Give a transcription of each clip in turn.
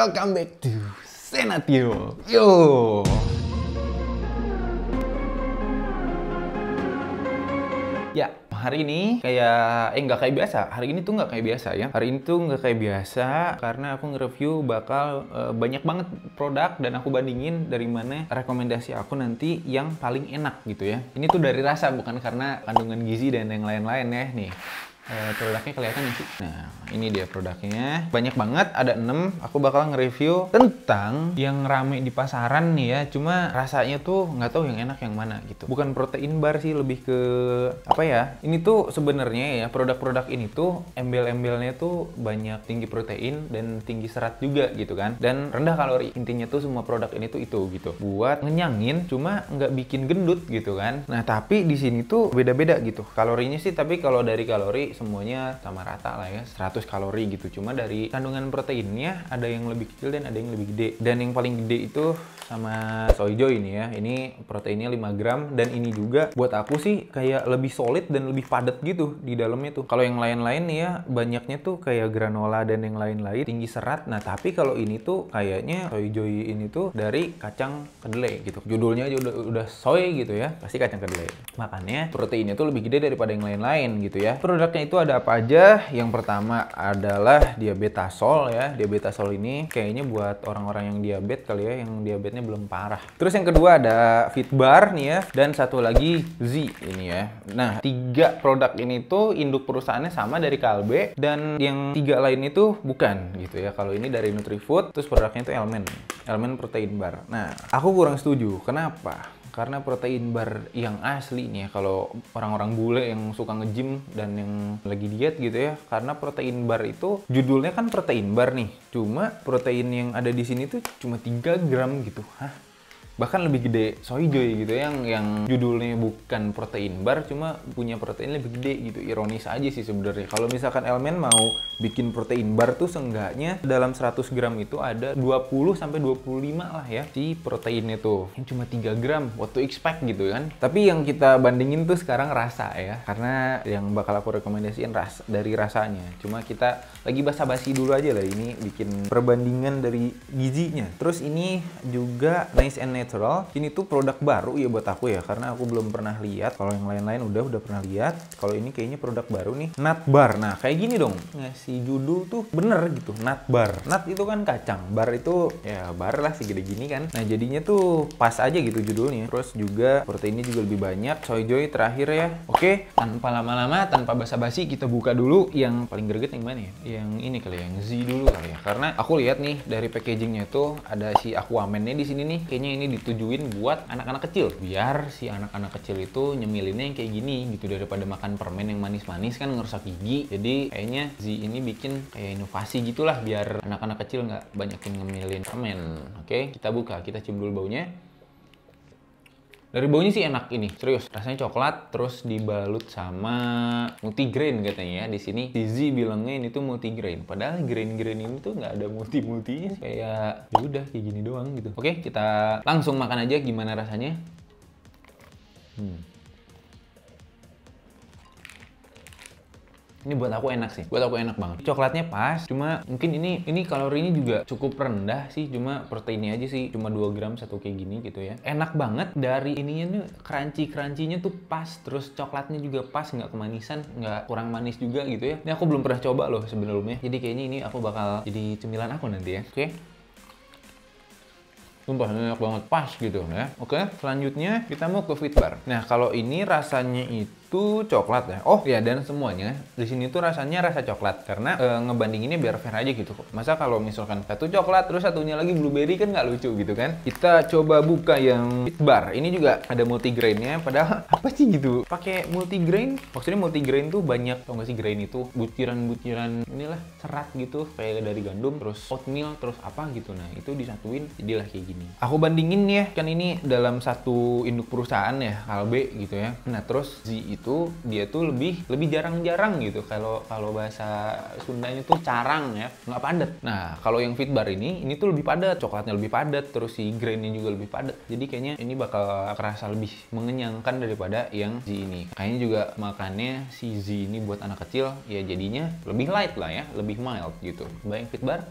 Welcome back to Senatio. Yo. Ya, hari ini kayak eh nggak kayak biasa. Hari ini tuh nggak kayak biasa ya. Hari ini tuh nggak kayak biasa karena aku nge-review bakal e, banyak banget produk dan aku bandingin dari mana rekomendasi aku nanti yang paling enak gitu ya. Ini tuh dari rasa bukan karena kandungan gizi dan yang lain-lain ya. Nih, uh, produknya kelihatan ya sih. Nah, ini dia produknya. Banyak banget, ada 6. Aku bakal nge-review tentang yang rame di pasaran nih ya. Cuma rasanya tuh nggak tahu yang enak yang mana gitu. Bukan protein bar sih, lebih ke apa ya? Ini tuh sebenarnya ya produk-produk ini tuh embel-embelnya tuh banyak tinggi protein dan tinggi serat juga gitu kan. Dan rendah kalori. Intinya tuh semua produk ini tuh itu gitu. Buat ngenyangin cuma nggak bikin gendut gitu kan. Nah, tapi di sini tuh beda-beda gitu. Kalorinya sih tapi kalau dari kalori semuanya sama rata lah ya 100 kalori gitu cuma dari kandungan proteinnya ada yang lebih kecil dan ada yang lebih gede dan yang paling gede itu sama soyjo ini ya ini proteinnya 5 gram dan ini juga buat aku sih kayak lebih solid dan lebih padat gitu di dalamnya tuh kalau yang lain-lain ya banyaknya tuh kayak granola dan yang lain-lain tinggi serat nah tapi kalau ini tuh kayaknya soyjo ini tuh dari kacang kedelai gitu judulnya aja udah, udah soy gitu ya pasti kacang kedelai makannya proteinnya tuh lebih gede daripada yang lain-lain gitu ya produknya Nah, itu ada apa aja? Yang pertama adalah diabetasol ya. Diabetasol ini kayaknya buat orang-orang yang diabetes kali ya, yang diabetesnya belum parah. Terus yang kedua ada Fitbar nih ya, dan satu lagi Z ini ya. Nah, tiga produk ini tuh induk perusahaannya sama dari Kalbe dan yang tiga lain itu bukan gitu ya. Kalau ini dari Nutrifood, terus produknya itu Elmen, Elmen protein bar. Nah, aku kurang setuju. Kenapa? karena protein bar yang asli nih ya, kalau orang-orang bule yang suka nge-gym dan yang lagi diet gitu ya karena protein bar itu judulnya kan protein bar nih cuma protein yang ada di sini tuh cuma 3 gram gitu hah bahkan lebih gede soyjoy gitu ya, yang yang judulnya bukan protein bar cuma punya protein lebih gede gitu ironis aja sih sebenarnya kalau misalkan elemen mau bikin protein bar tuh seenggaknya dalam 100 gram itu ada 20 sampai 25 lah ya si proteinnya tuh yang cuma 3 gram what to expect gitu kan tapi yang kita bandingin tuh sekarang rasa ya karena yang bakal aku rekomendasiin ras dari rasanya cuma kita lagi basa-basi dulu aja lah ini bikin perbandingan dari gizinya terus ini juga nice and natural Natural. Ini tuh produk baru ya buat aku ya, karena aku belum pernah lihat. Kalau yang lain-lain udah udah pernah lihat. Kalau ini kayaknya produk baru nih, nut bar. Nah, kayak gini dong. Ngasih judul tuh bener gitu, nut bar. Nut itu kan kacang, bar itu ya bar lah segede gini kan. Nah, jadinya tuh pas aja gitu judulnya. Terus juga seperti ini juga lebih banyak. Soy Joy terakhir ya. Oke, tanpa lama-lama, tanpa basa-basi kita buka dulu yang paling greget yang mana ya? Yang ini kali ya, yang Z dulu kali ya. Karena aku lihat nih dari packagingnya itu ada si Aquaman-nya di sini nih. Kayaknya ini ditujuin buat anak-anak kecil biar si anak-anak kecil itu nyemilinnya yang kayak gini gitu daripada makan permen yang manis-manis kan ngerusak gigi jadi kayaknya Z ini bikin kayak inovasi gitulah biar anak-anak kecil nggak banyakin ngemilin permen oke kita buka kita cium dulu baunya dari baunya sih enak ini, serius. Rasanya coklat, terus dibalut sama multigrain katanya ya. Di sini Tizi bilangnya ini tuh multigrain. Padahal grain-grain ini tuh nggak ada multi-multinya. Kayak ya udah kayak gini doang gitu. Oke, kita langsung makan aja gimana rasanya. Hmm. Ini buat aku enak sih, buat aku enak banget. Coklatnya pas, cuma mungkin ini ini kalorinya juga cukup rendah sih, cuma proteinnya aja sih, cuma 2 gram satu kayak gini gitu ya. Enak banget dari ininya nih, crunchy crunchynya tuh pas, terus coklatnya juga pas, nggak kemanisan, nggak kurang manis juga gitu ya. Ini aku belum pernah coba loh sebelumnya, jadi kayaknya ini aku bakal jadi cemilan aku nanti ya. Oke. Okay? Sumpah enak banget, pas gitu ya. Oke, selanjutnya kita mau ke fit bar. Nah, kalau ini rasanya itu itu coklat ya. Oh ya dan semuanya di sini tuh rasanya rasa coklat karena e, ngebandinginnya biar fair aja gitu. Masa kalau misalkan satu coklat terus satunya lagi blueberry kan nggak lucu gitu kan? Kita coba buka yang Pit Bar. Ini juga ada multigrainnya. Padahal apa sih gitu? Pakai multigrain? Maksudnya multigrain tuh banyak tau nggak sih grain itu butiran-butiran inilah serat gitu kayak dari gandum terus oatmeal terus apa gitu nah itu disatuin jadilah kayak gini aku bandingin ya kan ini dalam satu induk perusahaan ya Kalbe gitu ya nah terus Z itu itu dia tuh lebih lebih jarang-jarang gitu kalau kalau bahasa Sundanya tuh carang ya nggak padat nah kalau yang fit bar ini ini tuh lebih padat coklatnya lebih padat terus si grainnya juga lebih padat jadi kayaknya ini bakal kerasa lebih mengenyangkan daripada yang Z ini kayaknya juga makannya si Z ini buat anak kecil ya jadinya lebih light lah ya lebih mild gitu bayang fit bar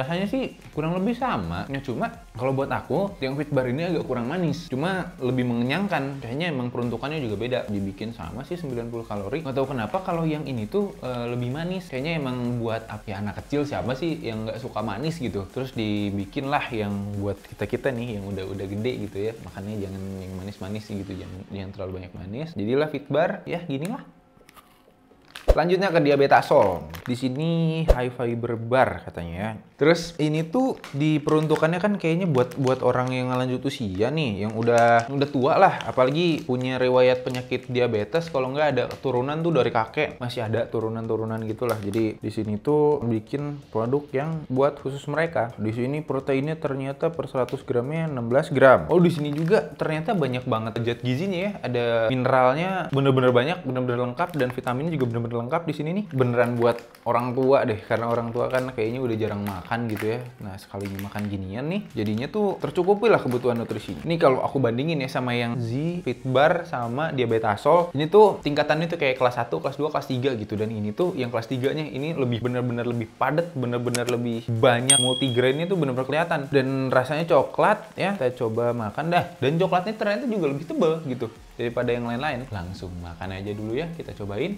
Rasanya sih kurang lebih sama. Ya cuma kalau buat aku yang fit bar ini agak kurang manis. Cuma lebih mengenyangkan. Kayaknya emang peruntukannya juga beda. Dibikin sama sih 90 kalori. Nggak tahu kenapa kalau yang ini tuh e, lebih manis. Kayaknya emang buat ya anak kecil siapa sih yang nggak suka manis gitu. Terus dibikin lah yang buat kita-kita nih yang udah-udah gede gitu ya. Makannya jangan yang manis-manis gitu. Jangan, yang terlalu banyak manis. Jadilah fit bar ya gini lah. Selanjutnya ke diabetasol. Di sini high fiber bar katanya ya. Terus ini tuh diperuntukannya kan kayaknya buat buat orang yang lanjut usia nih, yang udah udah tua lah, apalagi punya riwayat penyakit diabetes kalau nggak ada turunan tuh dari kakek masih ada turunan-turunan gitulah. Jadi di sini tuh bikin produk yang buat khusus mereka. Di sini proteinnya ternyata per 100 gramnya 16 gram. Oh di sini juga ternyata banyak banget zat gizinya ya. Ada mineralnya bener-bener banyak, bener-bener lengkap dan vitaminnya juga bener-bener lengkap di sini nih. Beneran buat orang tua deh karena orang tua kan kayaknya udah jarang makan gitu ya nah sekali makan ginian nih jadinya tuh tercukupi lah kebutuhan nutrisi ini kalau aku bandingin ya sama yang Z fit bar sama diabetasol ini tuh tingkatannya tuh kayak kelas 1 kelas 2 kelas 3 gitu dan ini tuh yang kelas 3 nya ini lebih bener-bener lebih padat bener-bener lebih banyak multigrainnya tuh bener-bener kelihatan dan rasanya coklat ya kita coba makan dah dan coklatnya ternyata juga lebih tebel gitu daripada yang lain-lain langsung makan aja dulu ya kita cobain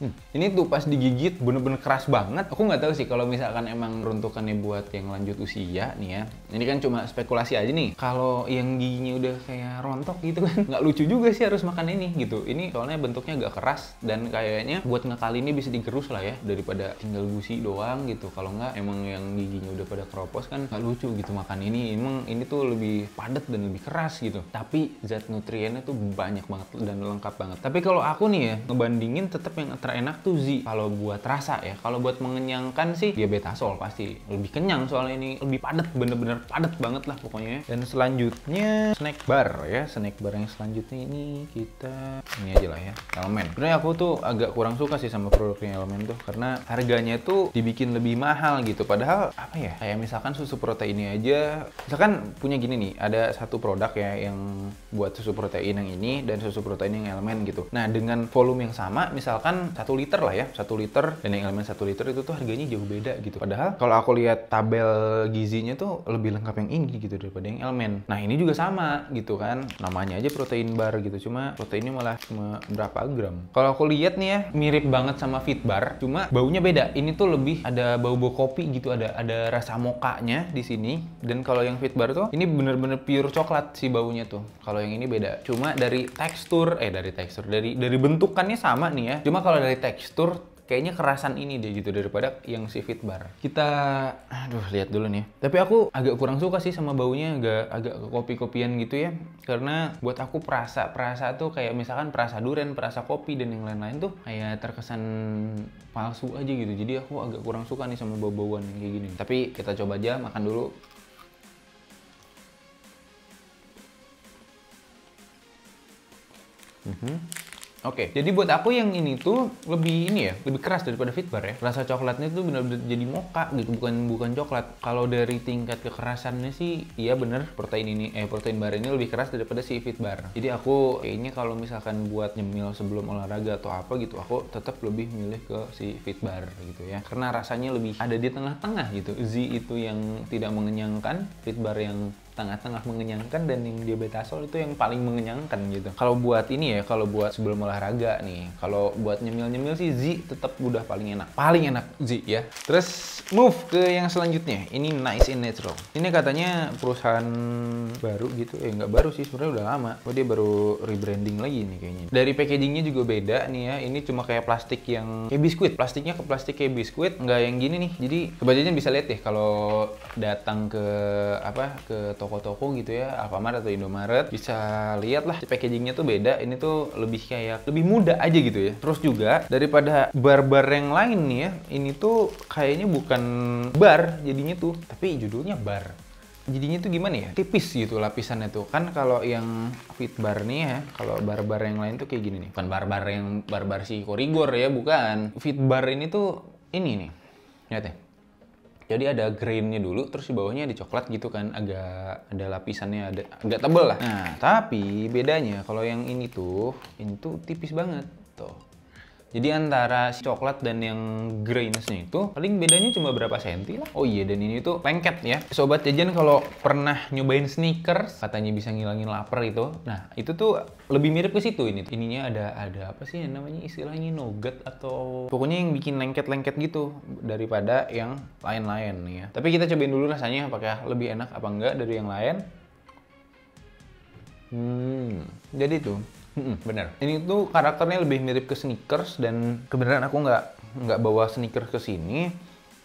Hmm. Ini tuh pas digigit bener-bener keras banget. Aku nggak tahu sih kalau misalkan emang runtukannya buat yang lanjut usia nih ya. Ini kan cuma spekulasi aja nih. Kalau yang giginya udah kayak rontok gitu kan nggak lucu juga sih harus makan ini gitu. Ini soalnya bentuknya agak keras dan kayaknya buat ngekali ini bisa digerus lah ya daripada tinggal gusi doang gitu. Kalau nggak emang yang giginya udah pada keropos kan nggak lucu gitu makan ini. Emang ini tuh lebih padat dan lebih keras gitu. Tapi zat nutriennya tuh banyak banget dan lengkap banget. Tapi kalau aku nih ya ngebandingin tetap yang terenak tuh Z. Kalau buat rasa ya, kalau buat mengenyangkan sih ya beta betasol pasti. Lebih kenyang soalnya ini, lebih padat, bener-bener padat banget lah pokoknya. Dan selanjutnya snack bar ya, snack bar yang selanjutnya ini kita ini aja lah ya, elemen. Sebenarnya aku tuh agak kurang suka sih sama produknya elemen tuh karena harganya tuh dibikin lebih mahal gitu. Padahal apa ya? Kayak misalkan susu proteinnya aja, misalkan punya gini nih, ada satu produk ya yang buat susu protein yang ini dan susu protein yang elemen gitu. Nah dengan volume yang sama, misalkan satu liter lah ya satu liter dan yang elemen satu liter itu tuh harganya jauh beda gitu padahal kalau aku lihat tabel gizinya tuh lebih lengkap yang ini gitu daripada yang elemen nah ini juga sama gitu kan namanya aja protein bar gitu cuma proteinnya malah cuma berapa gram kalau aku lihat nih ya mirip banget sama fit bar cuma baunya beda ini tuh lebih ada bau bau kopi gitu ada ada rasa mokanya di sini dan kalau yang fit bar tuh ini bener-bener pure coklat si baunya tuh kalau yang ini beda cuma dari tekstur eh dari tekstur dari dari bentukannya sama nih ya cuma kalau dari tekstur kayaknya kerasan ini deh gitu daripada yang si Fitbar. Kita aduh lihat dulu nih. Tapi aku agak kurang suka sih sama baunya agak agak kopi-kopian gitu ya. Karena buat aku perasa perasa tuh kayak misalkan perasa durian, perasa kopi dan yang lain-lain tuh kayak terkesan palsu aja gitu. Jadi aku agak kurang suka nih sama bau-bauan kayak gini. Tapi kita coba aja makan dulu. Mm -hmm. Oke, okay. jadi buat aku yang ini tuh lebih ini ya, lebih keras daripada fit bar ya. Rasa coklatnya tuh benar-benar jadi moka gitu, bukan bukan coklat. Kalau dari tingkat kekerasannya sih, iya bener protein ini eh protein bar ini lebih keras daripada si fit bar. Jadi aku kayaknya kalau misalkan buat nyemil sebelum olahraga atau apa gitu, aku tetap lebih milih ke si fit bar gitu ya. Karena rasanya lebih ada di tengah-tengah gitu. Z itu yang tidak mengenyangkan, fit bar yang tengah-tengah mengenyangkan dan yang diabetasol itu yang paling mengenyangkan gitu. Kalau buat ini ya, kalau buat sebelum olahraga nih, kalau buat nyemil-nyemil sih Z tetap udah paling enak. Paling enak Z ya. Terus move ke yang selanjutnya. Ini Nice and Natural. Ini katanya perusahaan baru gitu. Eh nggak baru sih, sebenarnya udah lama. Oh dia baru rebranding lagi nih kayaknya. Dari packagingnya juga beda nih ya. Ini cuma kayak plastik yang kayak biskuit. Plastiknya ke plastik kayak biskuit, nggak yang gini nih. Jadi kebajanya bisa lihat deh kalau datang ke apa ke toko toko-toko gitu ya Alfamart atau Indomaret bisa lihat lah packagingnya tuh beda ini tuh lebih kayak lebih muda aja gitu ya terus juga daripada bar-bar yang lain nih ya ini tuh kayaknya bukan bar jadinya tuh tapi judulnya bar jadinya tuh gimana ya tipis gitu lapisannya tuh kan kalau yang fit bar nih ya kalau bar-bar yang lain tuh kayak gini nih bukan bar-bar yang bar-bar si korigor ya bukan fit bar ini tuh ini nih lihat ya jadi ada greennya dulu terus di bawahnya ada coklat gitu kan agak ada lapisannya ada agak tebel lah nah tapi bedanya kalau yang ini tuh ini tuh tipis banget tuh jadi antara si coklat dan yang grainsnya itu paling bedanya cuma berapa senti lah. Oh iya dan ini tuh lengket ya. Sobat jajan kalau pernah nyobain sneakers katanya bisa ngilangin lapar itu. Nah itu tuh lebih mirip ke situ ini. Ininya ada ada apa sih yang namanya istilahnya nugget atau pokoknya yang bikin lengket-lengket gitu daripada yang lain-lain ya. Tapi kita cobain dulu rasanya apakah lebih enak apa enggak dari yang lain. Hmm, jadi tuh Hmm, bener. Ini tuh karakternya lebih mirip ke sneakers dan kebenaran aku nggak nggak bawa sneakers ke sini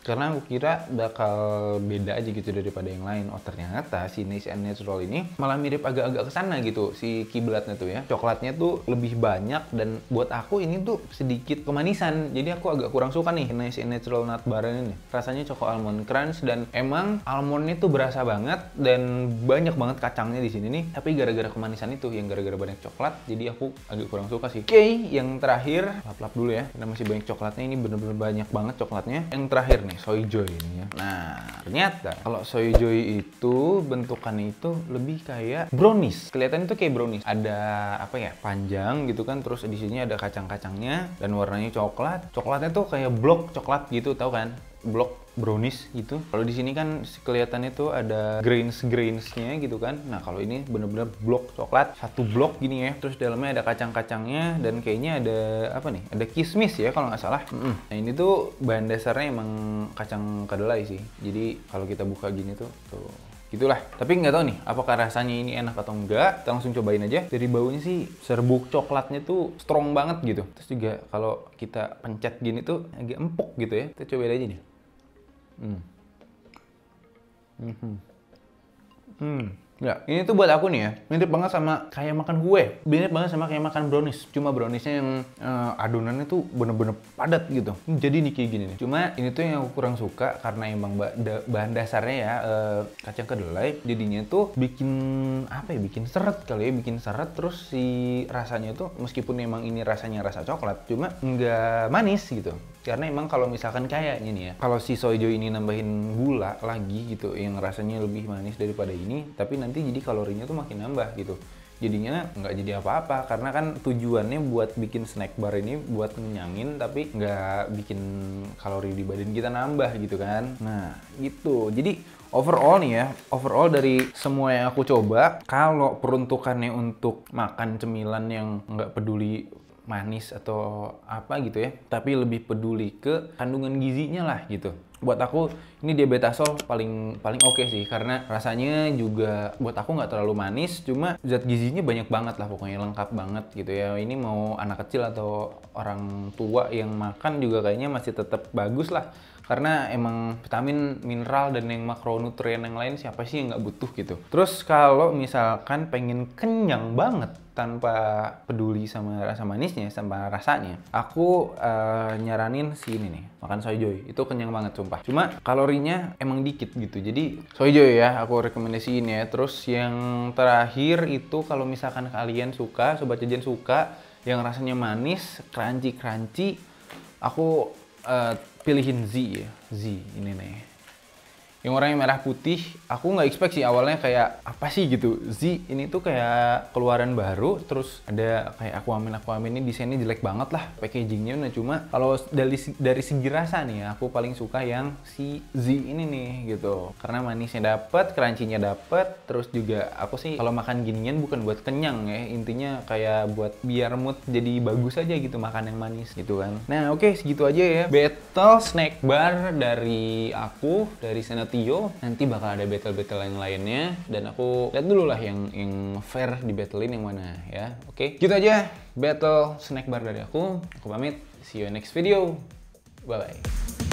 karena aku kira bakal beda aja gitu daripada yang lain. Oh ternyata si Nice and Natural ini malah mirip agak-agak kesana gitu si kiblatnya tuh ya. Coklatnya tuh lebih banyak dan buat aku ini tuh sedikit kemanisan. Jadi aku agak kurang suka nih Nice and Natural Nut Bar ini. Rasanya cokelat Almond Crunch dan emang almondnya tuh berasa banget dan banyak banget kacangnya di sini nih. Tapi gara-gara kemanisan itu yang gara-gara banyak coklat jadi aku agak kurang suka sih. Oke, okay, yang terakhir lap-lap dulu ya. Karena masih banyak coklatnya ini bener-bener banyak banget coklatnya. Yang terakhir nih nih, soyjoy ini ya. Nah, ternyata kalau soyjoy itu bentukannya itu lebih kayak brownies. Kelihatan itu kayak brownies. Ada apa ya? Panjang gitu kan, terus di sini ada kacang-kacangnya dan warnanya coklat. Coklatnya tuh kayak blok coklat gitu, tau kan? Blok brownish gitu. Kalau di sini kan kelihatannya tuh ada grains grainsnya gitu kan. Nah kalau ini bener-bener blok coklat satu blok gini ya. Terus dalamnya ada kacang-kacangnya dan kayaknya ada apa nih? Ada kismis ya kalau nggak salah. Mm -mm. Nah ini tuh bahan dasarnya emang kacang kedelai sih. Jadi kalau kita buka gini tuh tuh gitulah tapi nggak tahu nih apakah rasanya ini enak atau enggak kita langsung cobain aja dari baunya sih serbuk coklatnya tuh strong banget gitu terus juga kalau kita pencet gini tuh agak empuk gitu ya kita cobain aja nih Hmm. Hmm. Ya, ini tuh buat aku nih ya, mirip banget sama kayak makan kue, mirip banget sama kayak makan brownies. Cuma browniesnya yang uh, adonannya tuh bener-bener padat gitu. Jadi nih kayak gini nih. Cuma ini tuh yang aku kurang suka karena emang bah da bahan dasarnya ya uh, kacang kedelai, jadinya tuh bikin apa ya, bikin seret kali ya, bikin seret. Terus si rasanya tuh meskipun emang ini rasanya rasa coklat, cuma nggak manis gitu karena emang kalau misalkan kayaknya nih ya kalau si soijo ini nambahin gula lagi gitu yang rasanya lebih manis daripada ini tapi nanti jadi kalorinya tuh makin nambah gitu jadinya nggak jadi apa-apa karena kan tujuannya buat bikin snack bar ini buat ngenyangin tapi nggak bikin kalori di badan kita nambah gitu kan nah gitu jadi overall nih ya overall dari semua yang aku coba kalau peruntukannya untuk makan cemilan yang nggak peduli manis atau apa gitu ya, tapi lebih peduli ke kandungan gizinya lah gitu. Buat aku ini diabetasol paling paling oke okay sih karena rasanya juga buat aku nggak terlalu manis, cuma zat gizinya banyak banget lah pokoknya lengkap banget gitu ya. Ini mau anak kecil atau orang tua yang makan juga kayaknya masih tetap bagus lah karena emang vitamin mineral dan yang makronutrien yang lain siapa sih yang nggak butuh gitu terus kalau misalkan pengen kenyang banget tanpa peduli sama rasa manisnya, sama rasanya, aku uh, nyaranin si ini nih, makan soyjoy. Itu kenyang banget sumpah. Cuma kalorinya emang dikit gitu. Jadi soyjoy ya, aku rekomendasiin ya. Terus yang terakhir itu kalau misalkan kalian suka, sobat jajan suka yang rasanya manis, crunchy-crunchy, aku uh, pilihin Z ya Z ini nih yang orangnya merah putih aku nggak expect sih awalnya kayak apa sih gitu Z ini tuh kayak keluaran baru terus ada kayak aku amin aku amin ini desainnya jelek banget lah packagingnya nah cuma kalau dari dari segi rasa nih ya, aku paling suka yang si Z ini nih gitu karena manisnya dapet crunchy-nya dapet terus juga aku sih kalau makan ginian bukan buat kenyang ya intinya kayak buat biar mood jadi bagus aja gitu makan yang manis gitu kan nah oke okay, segitu aja ya battle snack bar dari aku dari Senat Tio nanti bakal ada battle-battle yang lainnya dan aku lihat dulu lah yang yang fair di battlein yang mana ya oke okay? gitu aja battle snack bar dari aku aku pamit see you in next video bye bye